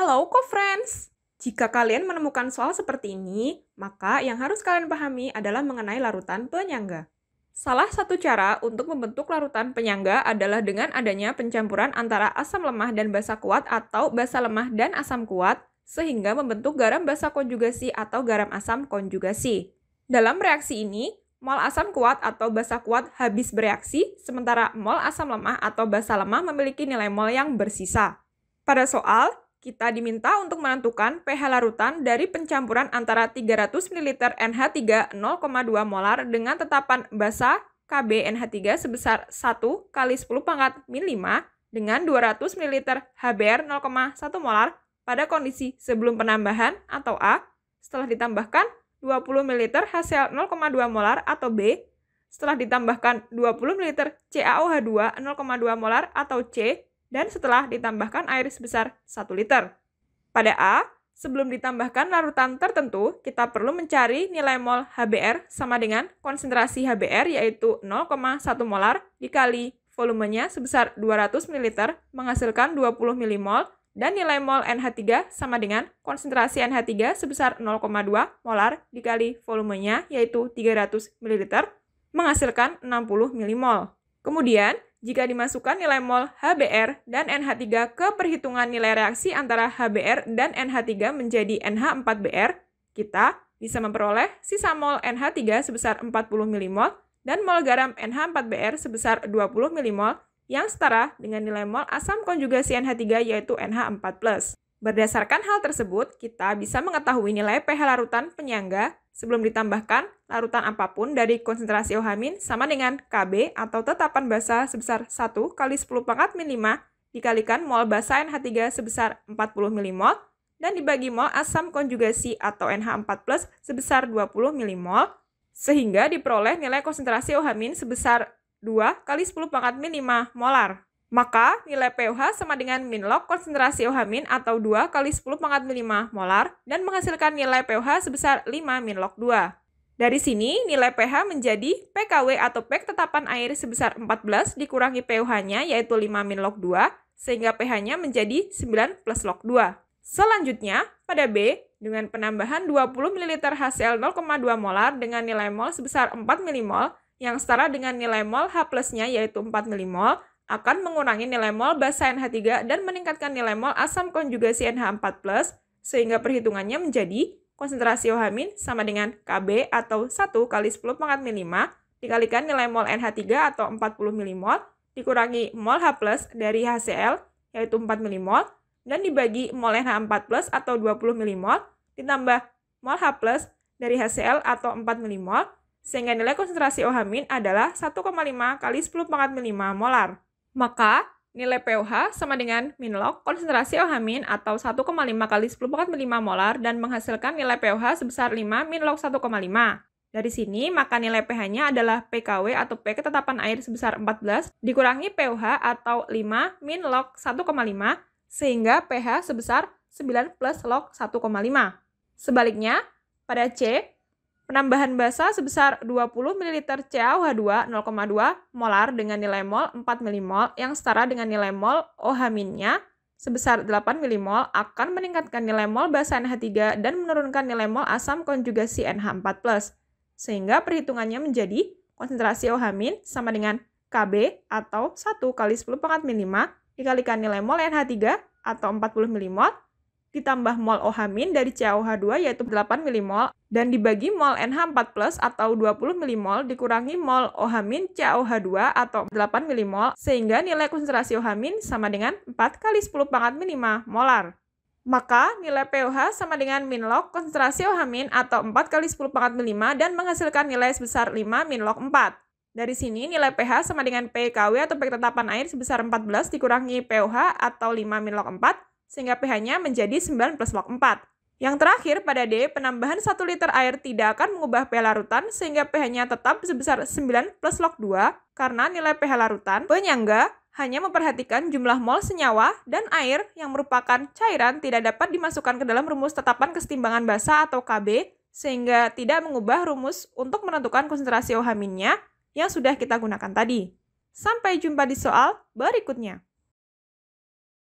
Halo co-friends! Jika kalian menemukan soal seperti ini, maka yang harus kalian pahami adalah mengenai larutan penyangga. Salah satu cara untuk membentuk larutan penyangga adalah dengan adanya pencampuran antara asam lemah dan basa kuat atau basa lemah dan asam kuat, sehingga membentuk garam basa konjugasi atau garam asam konjugasi. Dalam reaksi ini, mol asam kuat atau basa kuat habis bereaksi, sementara mol asam lemah atau basa lemah memiliki nilai mol yang bersisa. Pada soal, kita diminta untuk menentukan pH larutan dari pencampuran antara 300 ml NH3 0,2 molar dengan tetapan basa KB NH3 sebesar 1 kali 10 pangkat min 5 dengan 200 ml HBr 0,1 molar pada kondisi sebelum penambahan atau A, setelah ditambahkan 20 ml HCl 0,2 molar atau B, setelah ditambahkan 20 ml CaOH2 0,2 molar atau C, dan setelah ditambahkan air sebesar 1 liter. Pada A, sebelum ditambahkan larutan tertentu, kita perlu mencari nilai mol HBr sama dengan konsentrasi HBr yaitu 0,1 molar dikali volumenya sebesar 200 ml menghasilkan 20 mmol, dan nilai mol NH3 sama dengan konsentrasi NH3 sebesar 0,2 molar dikali volumenya yaitu 300 ml menghasilkan 60 mmol. Kemudian, jika dimasukkan nilai mol HBr dan NH3 ke perhitungan nilai reaksi antara HBr dan NH3 menjadi NH4Br, kita bisa memperoleh sisa mol NH3 sebesar 40 mmol dan mol garam NH4Br sebesar 20 mmol yang setara dengan nilai mol asam konjugasi NH3 yaitu NH4+. Berdasarkan hal tersebut, kita bisa mengetahui nilai pH larutan penyangga Sebelum ditambahkan, larutan apapun dari konsentrasi OH- sama dengan KB atau tetapan basa sebesar 1 kali 10 pangkat min 5 dikalikan mol basa NH3 sebesar 40 mmol dan dibagi mol asam konjugasi atau NH4+, sebesar 20 mmol sehingga diperoleh nilai konsentrasi OH- sebesar 2 kali 10 pangkat min 5 molar. Maka nilai pOH sama dengan min log konsentrasi OH min atau 2 kali 10 pangkat 5 molar dan menghasilkan nilai pOH sebesar 5 min log 2. Dari sini, nilai pH menjadi PKW atau PEK tetapan air sebesar 14 dikurangi pOH-nya yaitu 5 min log 2, sehingga pH-nya menjadi 9 plus log 2. Selanjutnya, pada B, dengan penambahan 20 ml HCl 0,2 molar dengan nilai mol sebesar 4 mmol yang setara dengan nilai mol H plusnya yaitu 4 mmol, akan mengurangi nilai mol basa NH3 dan meningkatkan nilai mol asam konjugasi NH4+, sehingga perhitungannya menjadi konsentrasi OH- sama dengan KB atau 1 kali 10 pangkat mili dikalikan nilai mol NH3 atau 40 milimol dikurangi mol H+, dari HCl yaitu 4 milimol dan dibagi mol NH4+ atau 20 milimol ditambah mol H+ dari HCl atau 4 milimol sehingga nilai konsentrasi OH- adalah 1,5 kali 10 pangkat mili molar. Maka, nilai pOH sama dengan min log konsentrasi OH- atau 1,5 kali 10 pangkat 5 molar dan menghasilkan nilai pOH sebesar 5 min log 1,5. Dari sini, maka nilai pH-nya adalah PKW atau P ketetapan air sebesar 14 dikurangi pOH atau 5 min log 1,5 sehingga pH sebesar 9 plus log 1,5. Sebaliknya, pada C, Penambahan basa sebesar 20 ml CaOH2 0,2 molar dengan nilai mol 4 mmol yang setara dengan nilai mol OH- sebesar 8 mmol akan meningkatkan nilai mol basa NH3 dan menurunkan nilai mol asam konjugasi NH4+, sehingga perhitungannya menjadi konsentrasi OH- sama dengan KB atau 1 kali 10 pangkat min dikalikan nilai mol NH3 atau 40 mmol ditambah mol ohamin dari CaOH2 yaitu 8 milimol dan dibagi mol NH4+ atau 20 milimol dikurangi mol ohamin CaOH2 atau 8 milimol sehingga nilai konsentrasi ohamin sama dengan 4 kali 10 pangkat minima molar. Maka nilai pOH sama dengan min log konsentrasi ohamin atau 4 kali 10 pangkat minima dan menghasilkan nilai sebesar 5 min log 4. Dari sini nilai pH sama dengan PKW atau pH air sebesar 14 dikurangi pOH atau 5 min log 4 sehingga pH-nya menjadi 9 plus log 4. Yang terakhir pada D, penambahan 1 liter air tidak akan mengubah pH larutan sehingga pH-nya tetap sebesar 9 plus log 2 karena nilai pH larutan penyangga hanya memperhatikan jumlah mol senyawa dan air yang merupakan cairan tidak dapat dimasukkan ke dalam rumus tetapan kesetimbangan basa atau KB sehingga tidak mengubah rumus untuk menentukan konsentrasi OH-nya yang sudah kita gunakan tadi. Sampai jumpa di soal berikutnya.